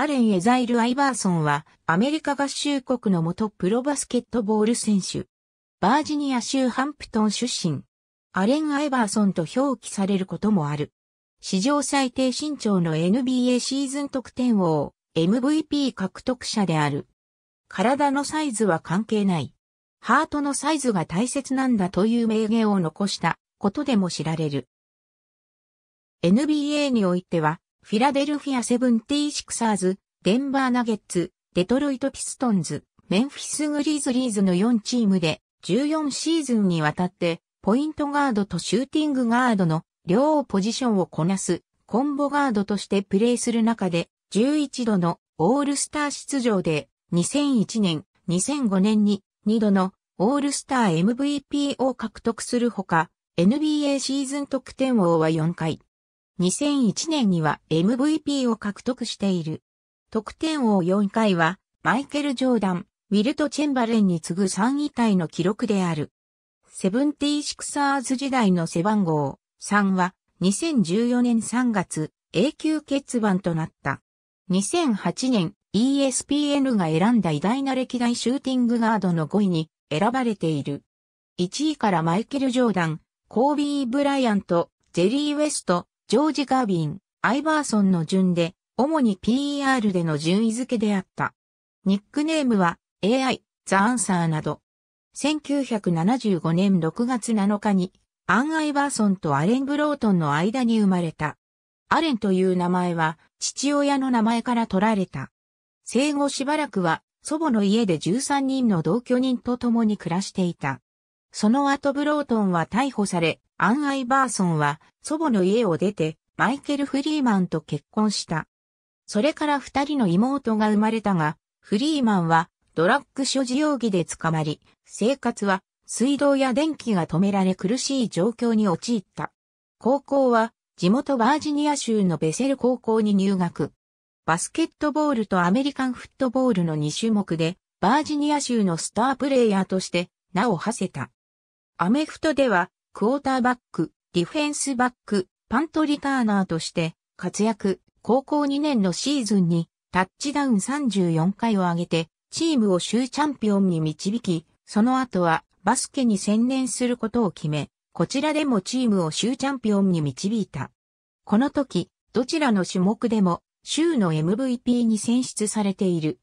アレン・エザイル・アイバーソンは、アメリカ合衆国の元プロバスケットボール選手。バージニア州ハンプトン出身。アレン・アイバーソンと表記されることもある。史上最低身長の NBA シーズン得点王、MVP 獲得者である。体のサイズは関係ない。ハートのサイズが大切なんだという名言を残したことでも知られる。NBA においては、フィラデルフィアセブンティーシクサーズ、デンバーナゲッツ、デトロイトピストンズ、メンフィスグリーズリーズの4チームで14シーズンにわたってポイントガードとシューティングガードの両ポジションをこなすコンボガードとしてプレーする中で11度のオールスター出場で2001年、2005年に2度のオールスター MVP を獲得するほか NBA シーズン得点王は4回、2001年には MVP を獲得している。得点王4回は、マイケル・ジョーダン、ウィルト・チェンバレンに次ぐ3位体の記録である。セブンティー・シクサーズ時代の背番号3は、2014年3月、永久欠番となった。2008年、ESPN が選んだ偉大な歴代シューティングガードの5位に選ばれている。1位からマイケル・ジョーダン、コービー・ブライアント、ジェリー・ウェスト、ジョージ・ガービン、アイバーソンの順で、主に PER での順位付けであった。ニックネームは AI、ザ・アンサーなど。1975年6月7日に、アン・アイバーソンとアレン・ブロートンの間に生まれた。アレンという名前は、父親の名前から取られた。生後しばらくは、祖母の家で13人の同居人と共に暮らしていた。その後ブロートンは逮捕され、アン・アイバーソンは祖母の家を出て、マイケル・フリーマンと結婚した。それから二人の妹が生まれたが、フリーマンはドラッグ所持容疑で捕まり、生活は水道や電気が止められ苦しい状況に陥った。高校は地元バージニア州のベセル高校に入学。バスケットボールとアメリカンフットボールの2種目で、バージニア州のスタープレイヤーとして名を馳せた。アメフトでは、クォーターバック、ディフェンスバック、パントリターナーとして活躍、高校2年のシーズンにタッチダウン34回を挙げて、チームを州チャンピオンに導き、その後はバスケに専念することを決め、こちらでもチームを州チャンピオンに導いた。この時、どちらの種目でも州の MVP に選出されている。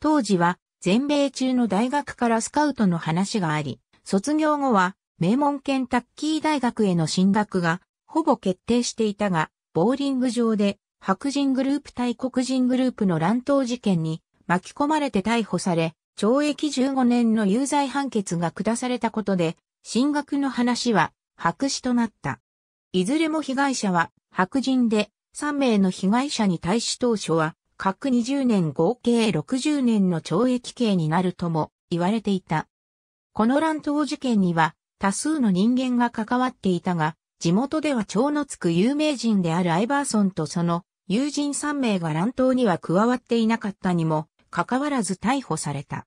当時は全米中の大学からスカウトの話があり、卒業後は名門ケンタッキー大学への進学がほぼ決定していたが、ボーリング場で白人グループ対黒人グループの乱闘事件に巻き込まれて逮捕され、懲役15年の有罪判決が下されたことで、進学の話は白紙となった。いずれも被害者は白人で3名の被害者に対し当初は各20年合計60年の懲役刑になるとも言われていた。この乱闘事件には多数の人間が関わっていたが、地元では蝶のつく有名人であるアイバーソンとその友人3名が乱闘には加わっていなかったにも、かかわらず逮捕された。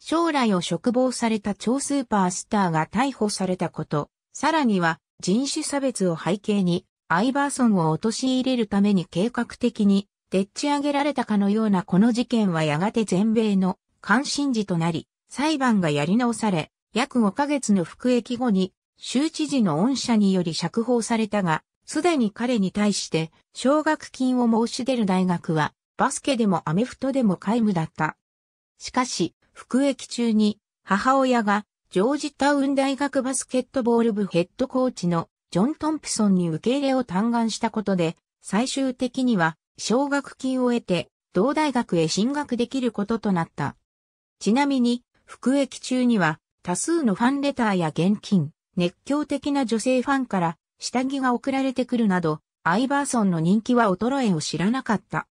将来を嘱望された超スーパースターが逮捕されたこと、さらには人種差別を背景にアイバーソンを陥れるために計画的にでっち上げられたかのようなこの事件はやがて全米の関心事となり、裁判がやり直され、約5ヶ月の服役後に、州知事の恩赦により釈放されたが、すでに彼に対して奨学金を申し出る大学は、バスケでもアメフトでも皆無だった。しかし、服役中に、母親が、ジョージタウン大学バスケットボール部ヘッドコーチのジョン・トンプソンに受け入れを嘆願したことで、最終的には奨学金を得て、同大学へ進学できることとなった。ちなみに、服役中には、多数のファンレターや現金、熱狂的な女性ファンから下着が送られてくるなど、アイバーソンの人気は衰えを知らなかった。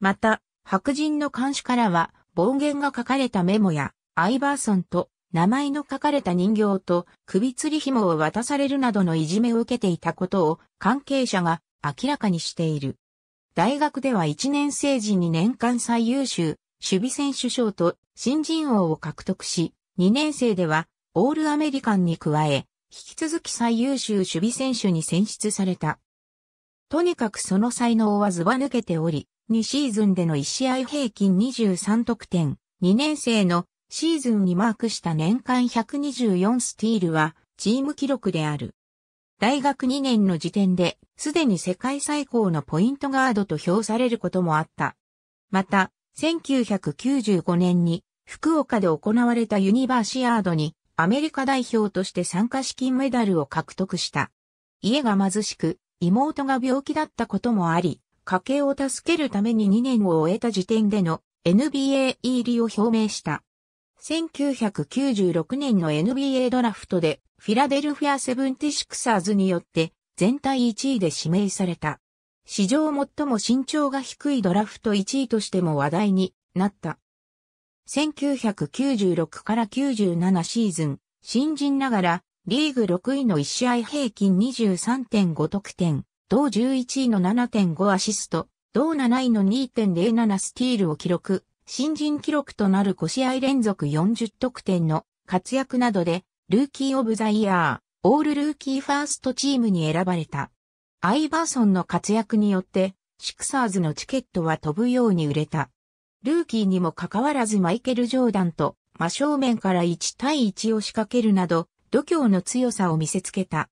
また、白人の監視からは暴言が書かれたメモや、アイバーソンと名前の書かれた人形と首吊り紐を渡されるなどのいじめを受けていたことを関係者が明らかにしている。大学では1年生時に年間最優秀守備選手賞と新人王を獲得し、2年生では、オールアメリカンに加え、引き続き最優秀守備選手に選出された。とにかくその才能はずば抜けており、2シーズンでの1試合平均23得点、2年生のシーズンにマークした年間124スティールはチーム記録である。大学2年の時点で、すでに世界最高のポイントガードと評されることもあった。また、1995年に福岡で行われたユニバーシアードにアメリカ代表として参加資金メダルを獲得した。家が貧しく、妹が病気だったこともあり、家計を助けるために2年を終えた時点での NBA 入りを表明した。1996年の NBA ドラフトでフィラデルフィア・セブンティシクサーズによって全体1位で指名された。史上最も身長が低いドラフト1位としても話題になった。1996から97シーズン、新人ながら、リーグ6位の1試合平均23.5得点、同11位の7.5アシスト、同7位の2.07スティールを記録、新人記録となる5試合連続40得点の活躍などで、ルーキーオブザイヤー、オールルーキーファーストチームに選ばれた。アイバーソンの活躍によって、シクサーズのチケットは飛ぶように売れた。ルーキーにもかかわらずマイケル・ジョーダンと真正面から1対1を仕掛けるなど、度胸の強さを見せつけた。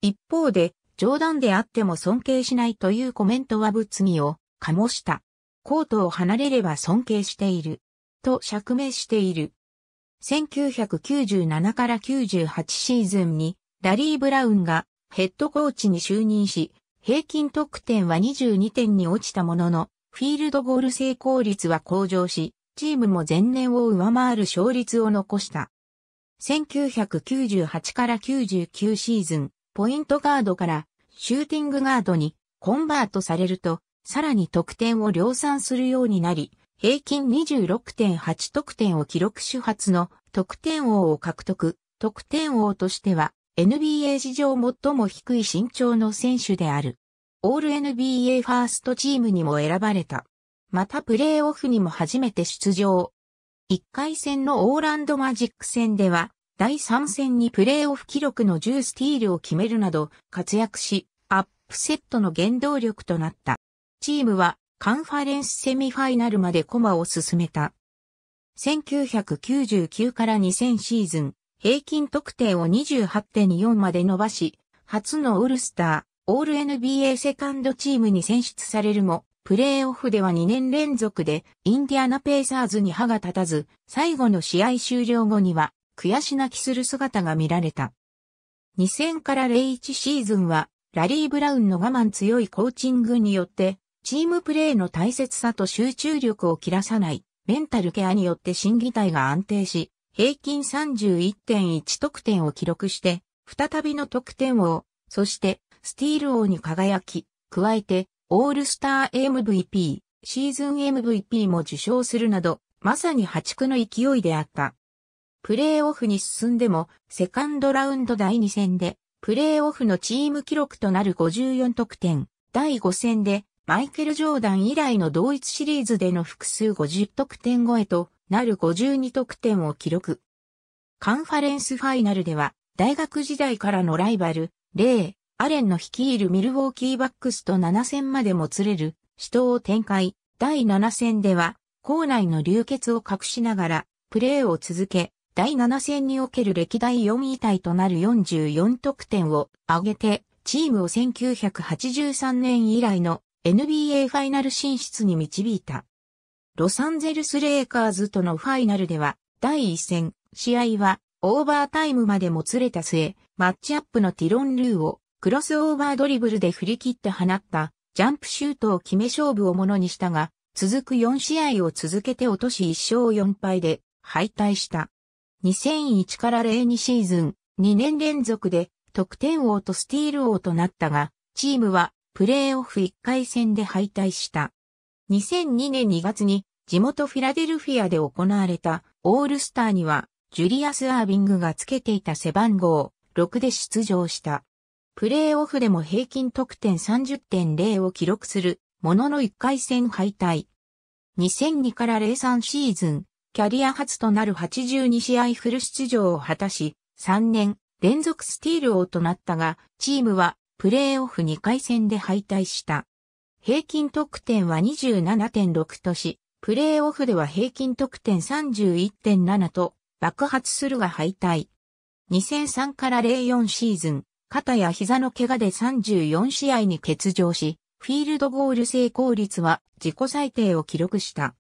一方で、冗談であっても尊敬しないというコメントは物議を醸した。コートを離れれば尊敬している。と釈明している。1997から98シーズンにラリー・ブラウンがヘッドコーチに就任し、平均得点は22点に落ちたものの、フィールドゴール成功率は向上し、チームも前年を上回る勝率を残した。1998から99シーズン、ポイントガードからシューティングガードにコンバートされると、さらに得点を量産するようになり、平均26.8得点を記録主発の得点王を獲得。得点王としては NBA 史上最も低い身長の選手である。オール NBA ファーストチームにも選ばれた。またプレーオフにも初めて出場。1回戦のオーランドマジック戦では、第3戦にプレーオフ記録の10スティールを決めるなど活躍し、アップセットの原動力となった。チームはカンファレンスセミファイナルまでコマを進めた。1999から2000シーズン、平均得点を28.4まで伸ばし、初のオールスター、オール NBA セカンドチームに選出されるも、プレーオフでは2年連続でインディアナペイサーズに歯が立たず、最後の試合終了後には悔し泣きする姿が見られた。2000から01シーズンは、ラリー・ブラウンの我慢強いコーチングによって、チームプレーの大切さと集中力を切らさない、メンタルケアによって審議体が安定し、平均31.1得点を記録して、再びの得点王、そしてスティール王に輝き、加えて、オールスター MVP、シーズン MVP も受賞するなど、まさに破竹の勢いであった。プレーオフに進んでも、セカンドラウンド第2戦で、プレーオフのチーム記録となる54得点、第5戦で、マイケル・ジョーダン以来の同一シリーズでの複数50得点超えとなる52得点を記録。カンファレンスファイナルでは、大学時代からのライバル、レイ、アレンの率いるミルウォーキーバックスと7戦までもつれる死闘を展開。第7戦では、校内の流血を隠しながら、プレーを続け、第7戦における歴代4位体となる44得点を挙げて、チームを1983年以来の NBA ファイナル進出に導いた。ロサンゼルスレイカーズとのファイナルでは、第1戦、試合は、オーバータイムまでもつれた末、マッチアップのティロン・ルーをクロスオーバードリブルで振り切って放ったジャンプシュートを決め勝負をものにしたが、続く4試合を続けて落とし1勝4敗で敗退した。2001から02シーズン2年連続で得点王とスティール王となったが、チームはプレーオフ1回戦で敗退した。2002年2月に地元フィラデルフィアで行われたオールスターにはジュリアス・アービングがつけていた背番号6で出場した。プレーオフでも平均得点30.0を記録するものの1回戦敗退。2002から03シーズン、キャリア初となる82試合フル出場を果たし、3年連続スティール王となったが、チームはプレーオフ2回戦で敗退した。平均得点は27.6とし、プレーオフでは平均得点31.7と爆発するが敗退。2003から04シーズン、肩や膝の怪我で34試合に欠場し、フィールドゴール成功率は自己最低を記録した。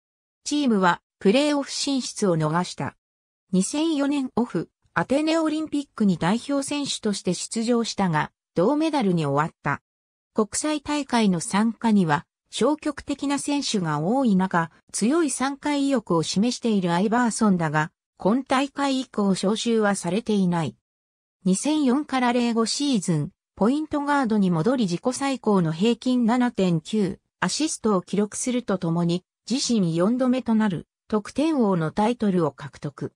チームはプレーオフ進出を逃した。2004年オフ、アテネオリンピックに代表選手として出場したが、銅メダルに終わった。国際大会の参加には、消極的な選手が多い中、強い参加意欲を示しているアイバーソンだが、今大会以降招集はされていない。2004から05シーズン、ポイントガードに戻り自己最高の平均7.9、アシストを記録するとともに、自身4度目となる得点王のタイトルを獲得。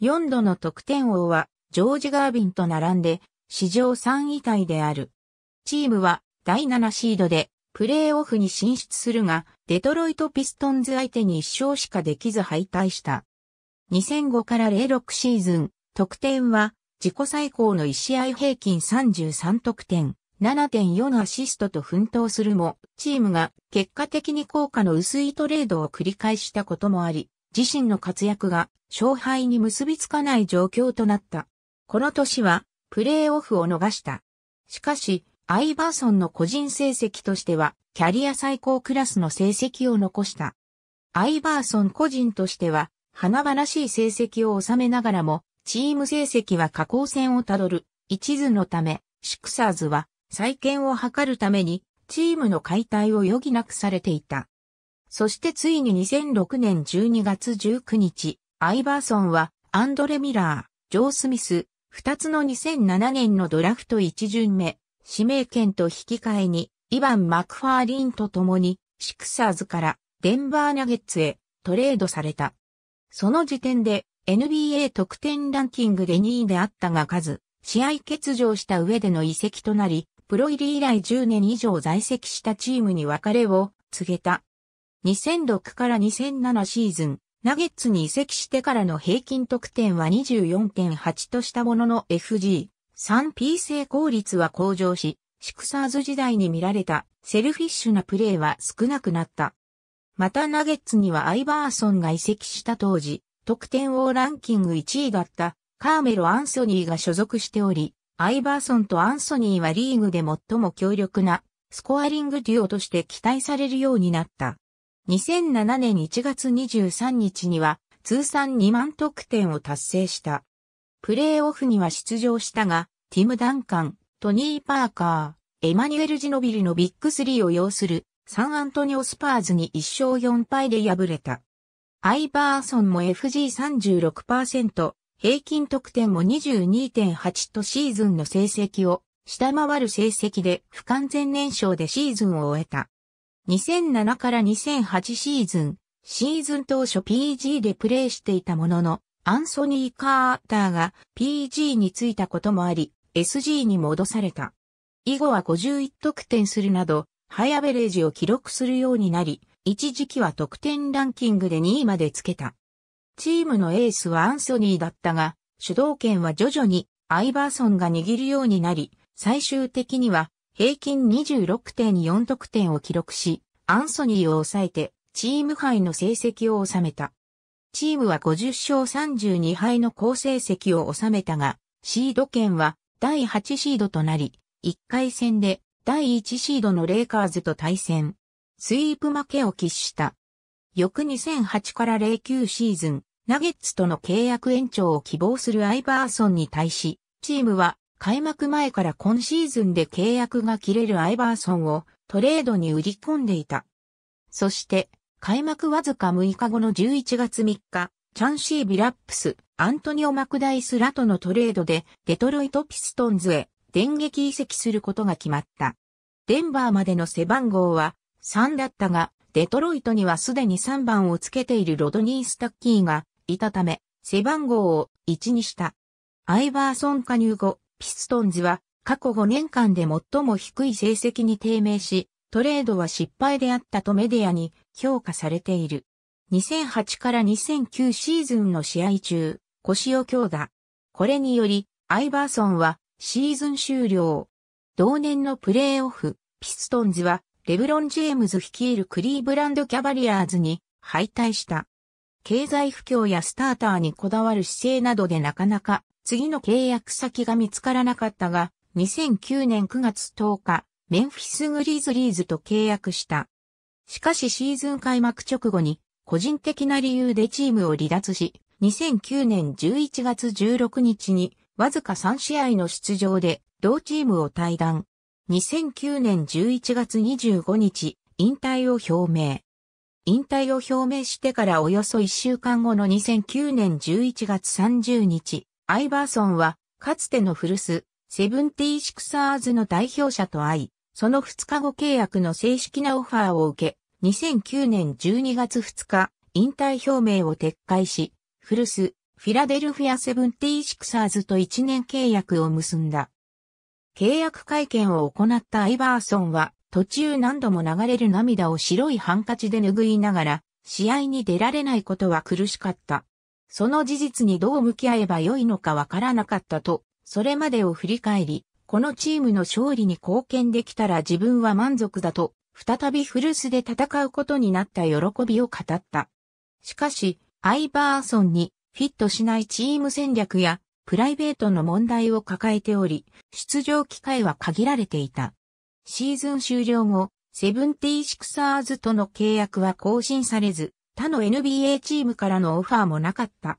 4度の得点王は、ジョージ・ガービンと並んで、史上3位タイである。チームは、第7シードで、プレーオフに進出するが、デトロイト・ピストンズ相手に1勝しかできず敗退した。2005から06シーズン、得点は自己最高の1試合平均33得点、7.4アシストと奮闘するも、チームが結果的に効果の薄いトレードを繰り返したこともあり、自身の活躍が勝敗に結びつかない状況となった。この年はプレーオフを逃した。しかし、アイバーソンの個人成績としては、キャリア最高クラスの成績を残した。アイバーソン個人としては、花々しい成績を収めながらも、チーム成績は下降線をたどる一途のため、シクサーズは再建を図るためにチームの解体を余儀なくされていた。そしてついに2006年12月19日、アイバーソンはアンドレ・ミラー、ジョー・スミス、二つの2007年のドラフト一巡目、指名権と引き換えに、イヴァン・マクファーリンと共に、シクサーズからデンバーナゲッツへトレードされた。その時点で NBA 得点ランキングで2位であったが数、試合欠場した上での移籍となり、プロ入り以来10年以上在籍したチームに別れを告げた。2006から2007シーズン、ナゲッツに移籍してからの平均得点は24.8としたものの FG、3P 成功率は向上し、シクサーズ時代に見られたセルフィッシュなプレーは少なくなった。またナゲッツにはアイバーソンが移籍した当時、得点王ランキング1位だったカーメロ・アンソニーが所属しており、アイバーソンとアンソニーはリーグで最も強力なスコアリングデュオとして期待されるようになった。2007年1月23日には通算2万得点を達成した。プレーオフには出場したが、ティム・ダンカン、トニー・パーカー、エマニュエル・ジノビリのビッグ3を要するサンアントニオ・スパーズに1勝4敗で敗れた。アイバーソンも FG36%、平均得点も22.8とシーズンの成績を下回る成績で不完全燃焼でシーズンを終えた。2007から2008シーズン、シーズン当初 PG でプレーしていたものの、アンソニー・カーターが PG についたこともあり、SG に戻された。以後は51得点するなど、ハイアベレージを記録するようになり、一時期は得点ランキングで2位までつけた。チームのエースはアンソニーだったが、主導権は徐々にアイバーソンが握るようになり、最終的には平均26.4得点を記録し、アンソニーを抑えてチーム杯の成績を収めた。チームは50勝32敗の好成績を収めたが、シード権は第8シードとなり、1回戦で第1シードのレイカーズと対戦。スイープ負けを喫した。翌2008から09シーズン、ナゲッツとの契約延長を希望するアイバーソンに対し、チームは開幕前から今シーズンで契約が切れるアイバーソンをトレードに売り込んでいた。そして、開幕わずか6日後の11月3日、チャンシー・ビラップス、アントニオ・マクダイスらとのトレードでデトロイト・ピストンズへ電撃移籍することが決まった。デンバーまでの背番号は3だったが、デトロイトにはすでに3番をつけているロドニー・スタッキーがいたため、背番号を1にした。アイバーソン加入後、ピストンズは過去5年間で最も低い成績に低迷し、トレードは失敗であったとメディアに評価されている。2008から2009シーズンの試合中、腰を強打。これにより、アイバーソンはシーズン終了。同年のプレーオフ、ピストンズはレブロン・ジェームズ率いるクリーブランド・キャバリアーズに敗退した。経済不況やスターターにこだわる姿勢などでなかなか次の契約先が見つからなかったが、2009年9月10日、メンフィス・グリーズリーズと契約した。しかしシーズン開幕直後に個人的な理由でチームを離脱し、2009年11月16日にわずか3試合の出場で同チームを退団。2009年11月25日、引退を表明。引退を表明してからおよそ1週間後の2009年11月30日、アイバーソンは、かつての古巣、セブンティーシクサーズの代表者と会い、その2日後契約の正式なオファーを受け、2009年12月2日、引退表明を撤回し、古巣、フィラデルフィアセブンティーシクサーズと1年契約を結んだ。契約会見を行ったアイバーソンは、途中何度も流れる涙を白いハンカチで拭いながら、試合に出られないことは苦しかった。その事実にどう向き合えばよいのかわからなかったと、それまでを振り返り、このチームの勝利に貢献できたら自分は満足だと、再び古巣で戦うことになった喜びを語った。しかし、アイバーソンにフィットしないチーム戦略やプライベートの問題を抱えており、出場機会は限られていた。シーズン終了後、セブンティーシクサーズとの契約は更新されず、他の NBA チームからのオファーもなかった。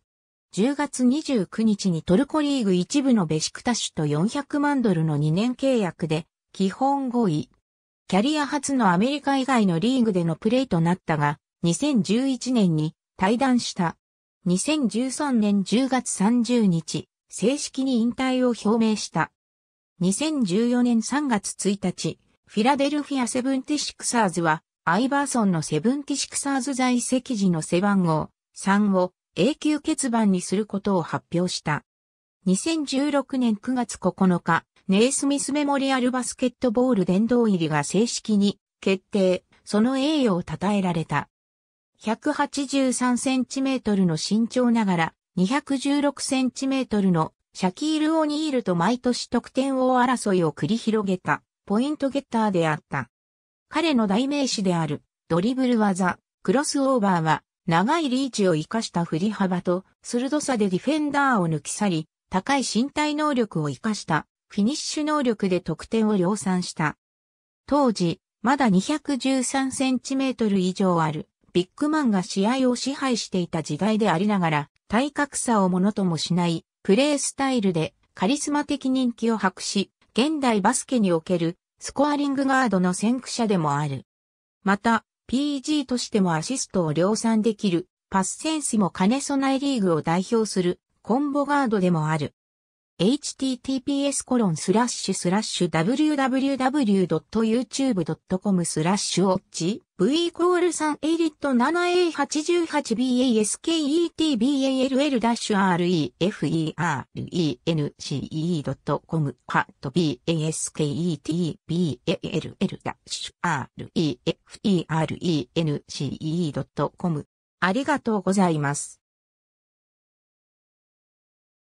10月29日にトルコリーグ一部のベシクタシュと400万ドルの2年契約で、基本合意。キャリア初のアメリカ以外のリーグでのプレーとなったが、2011年に退団した。2013年10月30日、正式に引退を表明した。2014年3月1日、フィラデルフィアセブンティシクサーズは、アイバーソンのセブンティシクサーズ在籍時の背番号3を永久欠番にすることを発表した。2016年9月9日、ネイスミスメモリアルバスケットボール殿堂入りが正式に決定、その栄誉を称えられた。183センチメートルの身長ながら、216cm のシャキール・オニールと毎年得点王争いを繰り広げたポイントゲッターであった。彼の代名詞であるドリブル技、クロスオーバーは長いリーチを生かした振り幅と鋭さでディフェンダーを抜き去り、高い身体能力を活かしたフィニッシュ能力で得点を量産した。当時、まだ 213cm 以上あるビッグマンが試合を支配していた時代でありながら、体格差をものともしないプレースタイルでカリスマ的人気を博し、現代バスケにおけるスコアリングガードの先駆者でもある。また、PG としてもアシストを量産できる、パスセンスも兼ね備えリーグを代表するコンボガードでもある。https コロンスラッシュスラッシュ www.youtube.com スラッシュオッチ v イコール 3a リット 7a88basketball-reference.com ハット basketball-reference.com ありがとうございます。